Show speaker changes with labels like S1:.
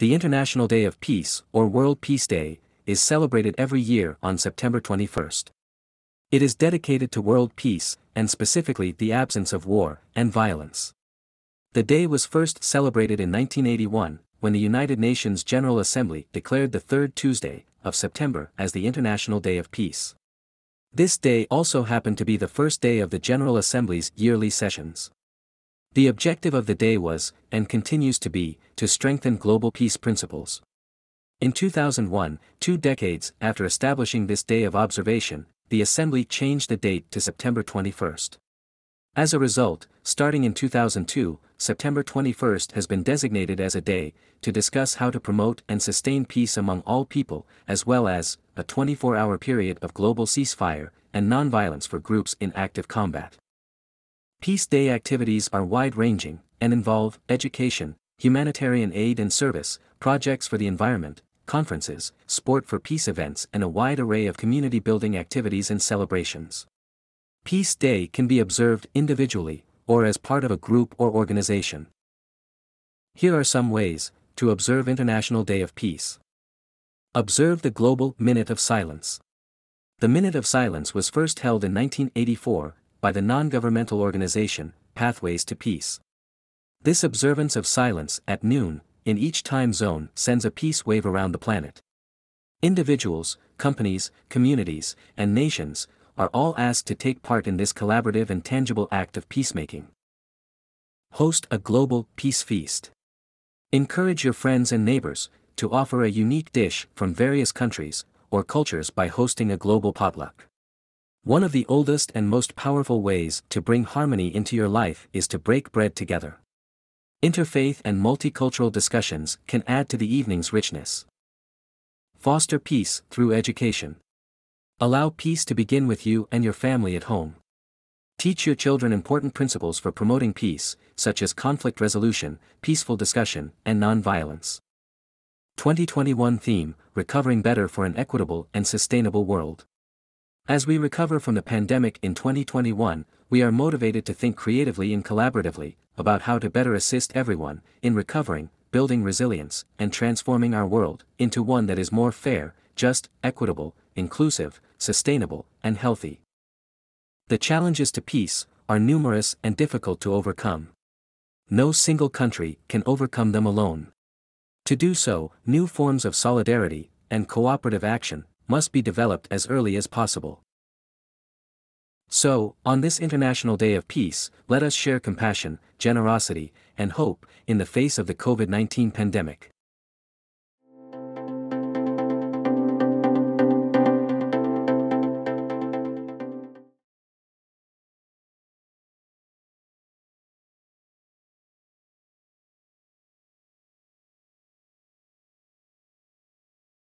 S1: The International Day of Peace, or World Peace Day, is celebrated every year on September 21st. It is dedicated to world peace, and specifically the absence of war and violence. The day was first celebrated in 1981, when the United Nations General Assembly declared the third Tuesday of September as the International Day of Peace. This day also happened to be the first day of the General Assembly's yearly sessions. The objective of the day was, and continues to be, to strengthen global peace principles. In 2001, two decades after establishing this day of observation, the Assembly changed the date to September 21st. As a result, starting in 2002, September 21st has been designated as a day to discuss how to promote and sustain peace among all people, as well as a 24 hour period of global ceasefire and nonviolence for groups in active combat. Peace Day activities are wide-ranging and involve education, humanitarian aid and service, projects for the environment, conferences, sport for peace events and a wide array of community building activities and celebrations. Peace Day can be observed individually or as part of a group or organization. Here are some ways to observe International Day of Peace. Observe the Global Minute of Silence. The Minute of Silence was first held in 1984 by the non-governmental organization, Pathways to Peace. This observance of silence at noon, in each time zone, sends a peace wave around the planet. Individuals, companies, communities, and nations are all asked to take part in this collaborative and tangible act of peacemaking. Host a global peace feast. Encourage your friends and neighbors to offer a unique dish from various countries or cultures by hosting a global potluck. One of the oldest and most powerful ways to bring harmony into your life is to break bread together. Interfaith and multicultural discussions can add to the evening's richness. Foster peace through education. Allow peace to begin with you and your family at home. Teach your children important principles for promoting peace, such as conflict resolution, peaceful discussion, and nonviolence. 2021 theme Recovering Better for an Equitable and Sustainable World. As we recover from the pandemic in 2021, we are motivated to think creatively and collaboratively about how to better assist everyone in recovering, building resilience, and transforming our world into one that is more fair, just, equitable, inclusive, sustainable, and healthy. The challenges to peace are numerous and difficult to overcome. No single country can overcome them alone. To do so, new forms of solidarity and cooperative action must be developed as early as possible. So, on this International Day of Peace, let us share compassion, generosity, and hope in the face of the COVID 19 pandemic.